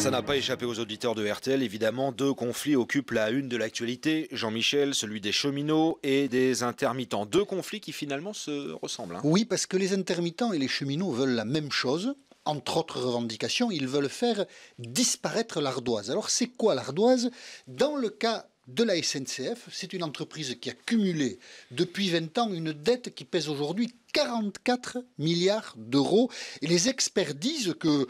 Ça n'a pas échappé aux auditeurs de RTL. Évidemment, deux conflits occupent la une de l'actualité. Jean-Michel, celui des cheminots et des intermittents. Deux conflits qui finalement se ressemblent. Hein. Oui, parce que les intermittents et les cheminots veulent la même chose. Entre autres revendications, ils veulent faire disparaître l'ardoise. Alors c'est quoi l'ardoise Dans le cas de la SNCF, c'est une entreprise qui a cumulé depuis 20 ans une dette qui pèse aujourd'hui 44 milliards d'euros. Et les experts disent que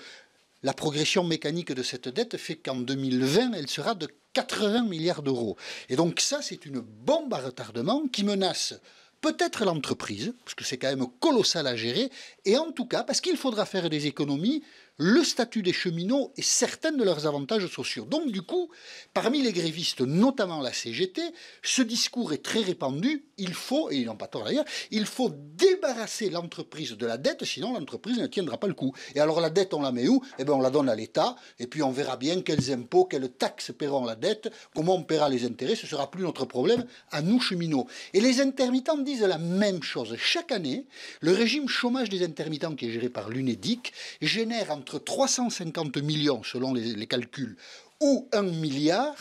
la progression mécanique de cette dette fait qu'en 2020, elle sera de 80 milliards d'euros. Et donc ça, c'est une bombe à retardement qui menace peut-être l'entreprise, parce que c'est quand même colossal à gérer, et en tout cas, parce qu'il faudra faire des économies, le statut des cheminots et certains de leurs avantages sociaux. Donc du coup, parmi les grévistes, notamment la CGT, ce discours est très répandu, il faut, et ils n'ont pas tort d'ailleurs, il faut débarrasser l'entreprise de la dette, sinon l'entreprise ne tiendra pas le coup. Et alors la dette, on la met où Eh bien, on la donne à l'État, et puis on verra bien quels impôts, quelles taxes paieront la dette, comment on paiera les intérêts, ce sera plus notre problème à nous cheminots. Et les intermittents disent la même chose. Chaque année, le régime chômage des intermittents qui est géré par l'UNEDIC génère entre 350 millions, selon les, les calculs, ou un milliard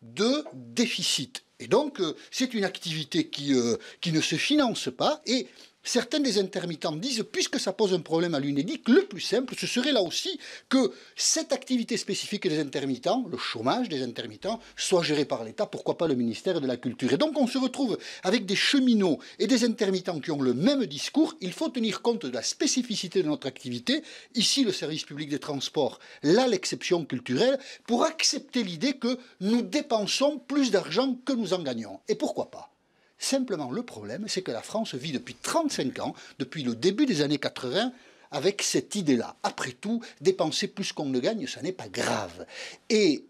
de déficit et donc, euh, c'est une activité qui, euh, qui ne se finance pas et Certains des intermittents disent, puisque ça pose un problème à l'UNEDIC, le plus simple, ce serait là aussi que cette activité spécifique des intermittents, le chômage des intermittents, soit géré par l'État, pourquoi pas le ministère de la Culture. Et donc on se retrouve avec des cheminots et des intermittents qui ont le même discours. Il faut tenir compte de la spécificité de notre activité, ici le service public des transports, là l'exception culturelle, pour accepter l'idée que nous dépensons plus d'argent que nous en gagnons. Et pourquoi pas Simplement, le problème, c'est que la France vit depuis 35 ans, depuis le début des années 80, avec cette idée-là. Après tout, dépenser plus qu'on ne gagne, ça n'est pas grave. Et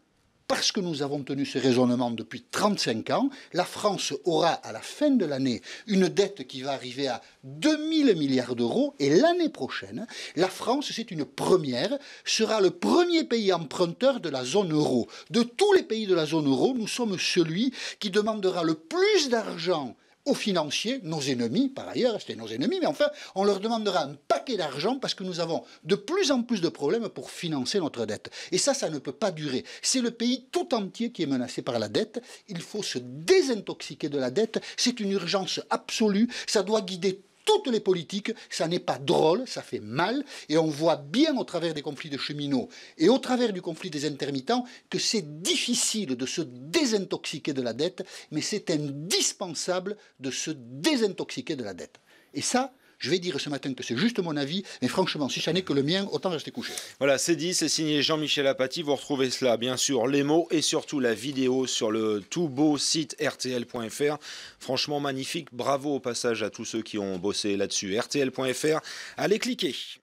parce que nous avons tenu ce raisonnement depuis 35 ans, la France aura à la fin de l'année une dette qui va arriver à 2000 milliards d'euros et l'année prochaine, la France, c'est une première, sera le premier pays emprunteur de la zone euro. De tous les pays de la zone euro, nous sommes celui qui demandera le plus d'argent aux financiers, nos ennemis par ailleurs, c'était nos ennemis, mais enfin, on leur demandera un et l'argent parce que nous avons de plus en plus de problèmes pour financer notre dette. Et ça, ça ne peut pas durer. C'est le pays tout entier qui est menacé par la dette. Il faut se désintoxiquer de la dette. C'est une urgence absolue. Ça doit guider toutes les politiques, ça n'est pas drôle, ça fait mal, et on voit bien au travers des conflits de cheminots et au travers du conflit des intermittents que c'est difficile de se désintoxiquer de la dette, mais c'est indispensable de se désintoxiquer de la dette. Et ça, je vais dire ce matin que c'est juste mon avis, mais franchement, si ça n'est que le mien, autant rester couché. Voilà, c'est dit, c'est signé Jean-Michel Apathy. Vous retrouvez cela, bien sûr, les mots et surtout la vidéo sur le tout beau site rtl.fr. Franchement magnifique. Bravo au passage à tous ceux qui ont bossé là-dessus. rtl.fr. Allez cliquer.